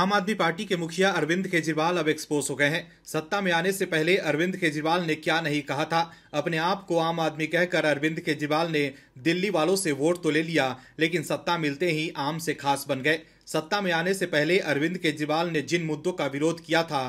आम आदमी पार्टी के मुखिया अरविंद केजरीवाल अब एक्सपोज हो गए हैं सत्ता में आने से पहले अरविंद केजरीवाल ने क्या नहीं कहा था अपने आप को आम आदमी कहकर अरविंद केजरीवाल ने दिल्ली वालों से वोट तो ले लिया लेकिन सत्ता मिलते ही आम से खास बन गए सत्ता में आने से पहले अरविंद केजरीवाल ने जिन मुद्दों का विरोध किया था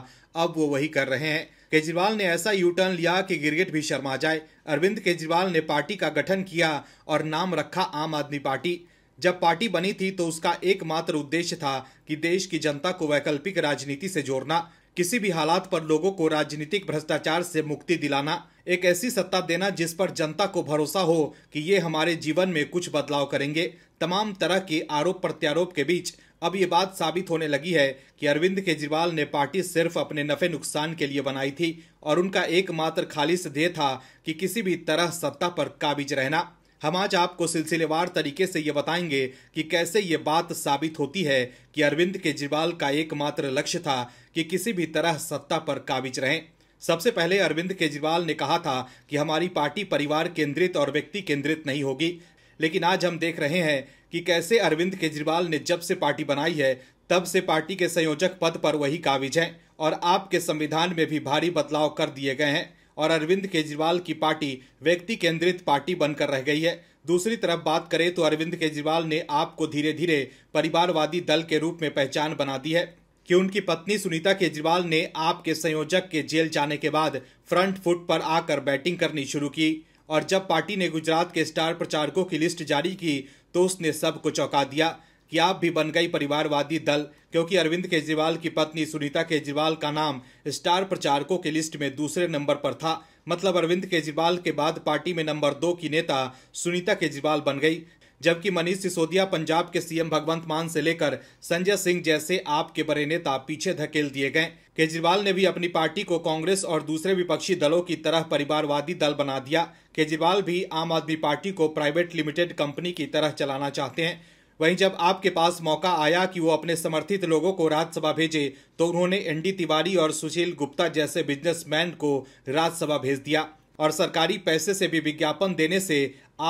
अब वो वही कर रहे हैं केजरीवाल ने ऐसा यू टर्न लिया कि गिरगिट भी शर्मा जाए अरविंद केजरीवाल ने पार्टी का गठन किया और नाम रखा आम आदमी पार्टी जब पार्टी बनी थी तो उसका एकमात्र उद्देश्य था कि देश की जनता को वैकल्पिक राजनीति से जोड़ना किसी भी हालात पर लोगों को राजनीतिक भ्रष्टाचार से मुक्ति दिलाना एक ऐसी सत्ता देना जिस पर जनता को भरोसा हो कि ये हमारे जीवन में कुछ बदलाव करेंगे तमाम तरह के आरोप प्रत्यारोप के बीच अब ये बात साबित होने लगी है कि अरविंद केजरीवाल ने पार्टी सिर्फ अपने नफे नुकसान के लिए बनाई थी और उनका एकमात्र खालिश ध्येय था कि किसी भी तरह सत्ता पर काबिज रहना हम आज आपको सिलसिलेवार तरीके से ये बताएंगे कि कैसे ये बात साबित होती है कि अरविंद केजरीवाल का एकमात्र लक्ष्य था कि किसी भी तरह सत्ता पर काबिज रहें सबसे पहले अरविंद केजरीवाल ने कहा था कि हमारी पार्टी परिवार केंद्रित और व्यक्ति केंद्रित नहीं होगी लेकिन आज हम देख रहे हैं कि कैसे अरविंद केजरीवाल ने जब से पार्टी बनाई है तब से पार्टी के संयोजक पद पर वही काबिज हैं और आपके संविधान में भी भारी बदलाव कर दिए गए हैं और अरविंद केजरीवाल की पार्टी व्यक्ति केंद्रित पार्टी बनकर रह गई है दूसरी तरफ बात करें तो अरविंद केजरीवाल ने आपको धीरे धीरे परिवारवादी दल के रूप में पहचान बना दी है कि उनकी पत्नी सुनीता केजरीवाल ने आपके संयोजक के जेल जाने के बाद फ्रंट फुट पर आकर बैटिंग करनी शुरू की और जब पार्टी ने गुजरात के स्टार प्रचारकों की लिस्ट जारी की तो उसने सबको चौंका दिया कि आप भी बन गई परिवारवादी दल क्योंकि अरविंद केजरीवाल की पत्नी सुनीता केजरीवाल का नाम स्टार प्रचारकों की लिस्ट में दूसरे नंबर पर था मतलब अरविंद केजरीवाल के बाद पार्टी में नंबर दो की नेता सुनीता केजरीवाल बन गई जबकि मनीष सिसोदिया पंजाब के सीएम भगवंत मान से लेकर संजय सिंह जैसे आपके बड़े नेता पीछे धकेल दिए गए केजरीवाल ने भी अपनी पार्टी को कांग्रेस और दूसरे विपक्षी दलों की तरह परिवारवादी दल बना दिया केजरीवाल भी आम आदमी पार्टी को प्राइवेट लिमिटेड कंपनी की तरह चलाना चाहते हैं वहीं जब आपके पास मौका आया कि वो अपने समर्थित लोगों को राज्यसभा भेजे तो उन्होंने एनडी तिवारी और सुशील गुप्ता जैसे बिजनेसमैन को राज्यसभा भेज दिया और सरकारी पैसे से भी विज्ञापन देने से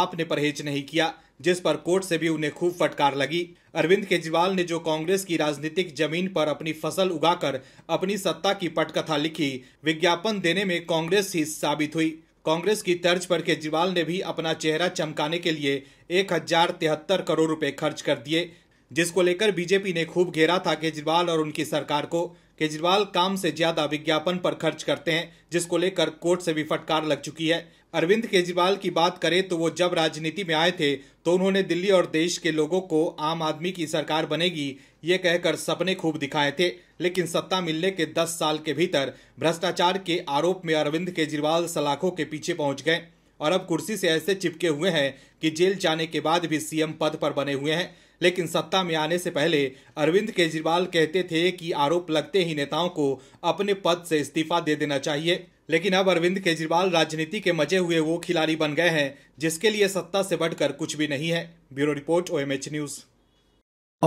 आपने परहेज नहीं किया जिस पर कोर्ट से भी उन्हें खूब फटकार लगी अरविंद केजरीवाल ने जो कांग्रेस की राजनीतिक जमीन पर अपनी फसल उगाकर अपनी सत्ता की पटकथा लिखी विज्ञापन देने में कांग्रेस ही साबित हुई कांग्रेस की तर्ज पर केजरीवाल ने भी अपना चेहरा चमकाने के लिए एक हजार तिहत्तर करोड़ रुपए खर्च कर दिए जिसको लेकर बीजेपी ने खूब घेरा था केजरीवाल और उनकी सरकार को केजरीवाल काम से ज्यादा विज्ञापन पर खर्च करते हैं जिसको लेकर कोर्ट से भी फटकार लग चुकी है अरविंद केजरीवाल की बात करें तो वो जब राजनीति में आए थे तो उन्होंने दिल्ली और देश के लोगों को आम आदमी की सरकार बनेगी ये कहकर सपने खूब दिखाए थे लेकिन सत्ता मिलने के 10 साल के भीतर भ्रष्टाचार के आरोप में अरविंद केजरीवाल सलाखों के पीछे पहुंच गए और अब कुर्सी से ऐसे चिपके हुए हैं कि जेल जाने के बाद भी सीएम पद पर बने हुए हैं लेकिन सत्ता में आने से पहले अरविंद केजरीवाल कहते थे कि आरोप लगते ही नेताओं को अपने पद से इस्तीफा दे देना चाहिए लेकिन अब अरविंद केजरीवाल राजनीति के मजे हुए वो खिलाड़ी बन गए हैं जिसके लिए सत्ता से बढ़कर कुछ भी नहीं है ब्यूरो रिपोर्ट ओएमएच न्यूज़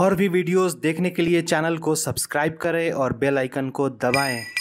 और भी वीडियोस देखने के लिए चैनल को सब्सक्राइब करें और बेल आइकन को दबाएं